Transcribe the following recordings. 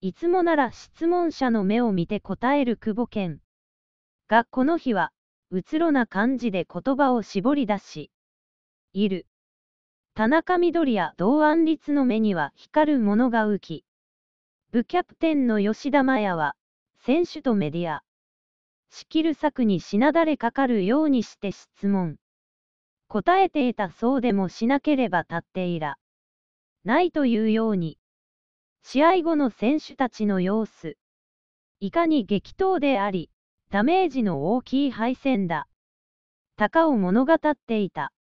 いつもなら質問者の目を見て答える久保健がこの日は、うつろな感じで言葉を絞り出し、いる。田中みどりや同案律の目には光るものが浮き、部キャプテンの吉田麻也は、選手とメディア、仕切る策にしなだれかかるようにして質問。答えていたそうでもしなければ立っていら、ないというように、試合後の選手たちの様子。いかに激闘であり、ダメージの大きい敗戦だ。高を物語っていた。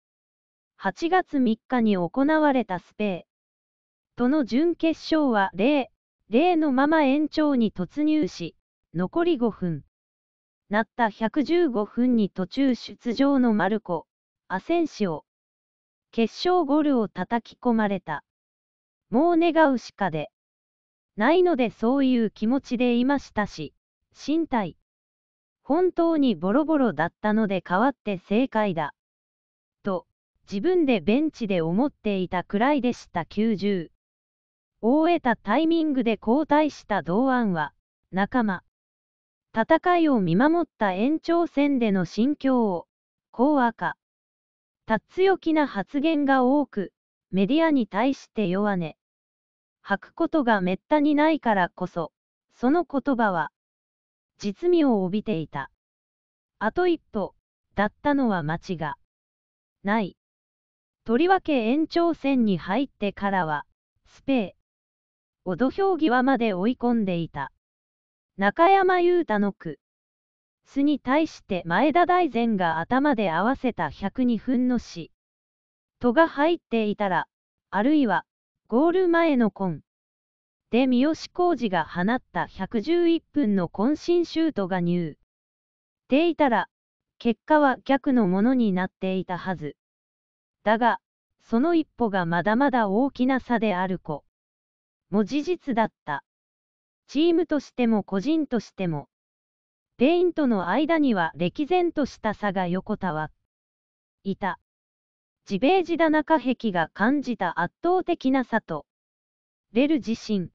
8月3日に行われたスペーとの準決勝は0、0のまま延長に突入し、残り5分。なった115分に途中出場のマルコ、アセンシオ。決勝ゴールを叩き込まれた。もう願うしかで。ないのでそういう気持ちでいましたし、身体。本当にボロボロだったので変わって正解だ。と、自分でベンチで思っていたくらいでした90。終えたタイミングで交代した同案は、仲間。戦いを見守った延長戦での心境を、こう赤。た強気な発言が多く、メディアに対して弱音。吐くことがめったにないからこそ、その言葉は、実味を帯びていた。あと一歩、だったのは間違いない。とりわけ延長戦に入ってからは、スペーを土俵際まで追い込んでいた。中山雄太の句。巣に対して前田大然が頭で合わせた102分の詩。戸が入っていたら、あるいは、ゴール前のコン。で三好浩二が放った111分の渾身シュートが入。でいたら、結果は逆のものになっていたはず。だが、その一歩がまだまだ大きな差である子。も事実だった。チームとしても個人としても。ペインとの間には歴然とした差が横たわ。いた。ジベージダナカ壁が感じた圧倒的な差と、レル自身、